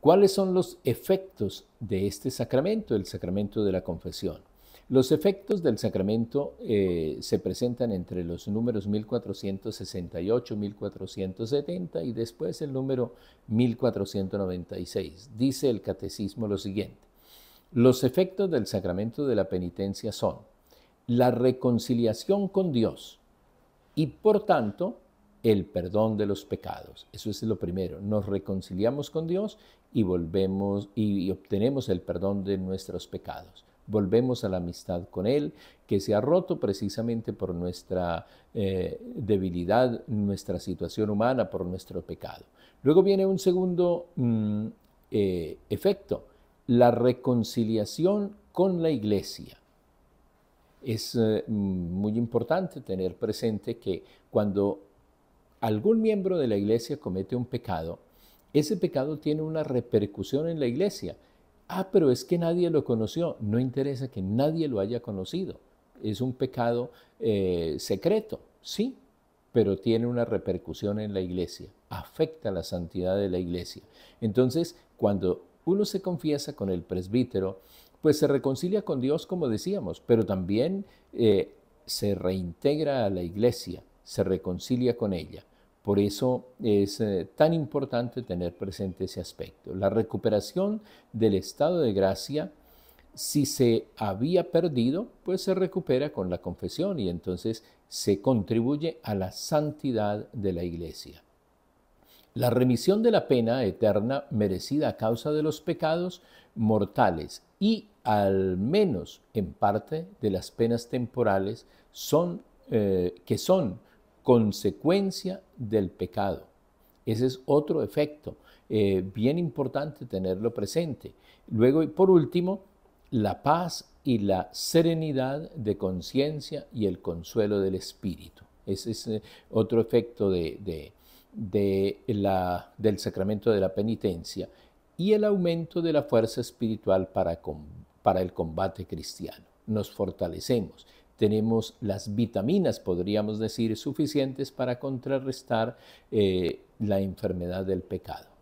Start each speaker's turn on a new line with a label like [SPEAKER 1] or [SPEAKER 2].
[SPEAKER 1] ¿Cuáles son los efectos de este sacramento, el sacramento de la confesión? Los efectos del sacramento eh, se presentan entre los números 1468, 1470 y después el número 1496. Dice el catecismo lo siguiente. Los efectos del sacramento de la penitencia son la reconciliación con Dios y por tanto el perdón de los pecados. Eso es lo primero. Nos reconciliamos con Dios y volvemos y, obtenemos el perdón de nuestros pecados. Volvemos a la amistad con Él, que se ha roto precisamente por nuestra eh, debilidad, nuestra situación humana, por nuestro pecado. Luego viene un segundo mm, eh, efecto, la reconciliación con la iglesia. Es eh, muy importante tener presente que cuando algún miembro de la iglesia comete un pecado, ese pecado tiene una repercusión en la iglesia. Ah, pero es que nadie lo conoció. No interesa que nadie lo haya conocido. Es un pecado eh, secreto, sí, pero tiene una repercusión en la iglesia. Afecta la santidad de la iglesia. Entonces, cuando uno se confiesa con el presbítero, pues se reconcilia con Dios, como decíamos, pero también eh, se reintegra a la iglesia se reconcilia con ella. Por eso es eh, tan importante tener presente ese aspecto. La recuperación del estado de gracia, si se había perdido, pues se recupera con la confesión y entonces se contribuye a la santidad de la iglesia. La remisión de la pena eterna merecida a causa de los pecados mortales y al menos en parte de las penas temporales son, eh, que son consecuencia del pecado. Ese es otro efecto, eh, bien importante tenerlo presente. Luego, y por último, la paz y la serenidad de conciencia y el consuelo del espíritu. Ese es eh, otro efecto de, la, del sacramento de la penitencia y el aumento de la fuerza espiritual para, para el combate cristiano. Nos fortalecemos tenemos las vitaminas, podríamos decir, suficientes para contrarrestar eh, la enfermedad del pecado.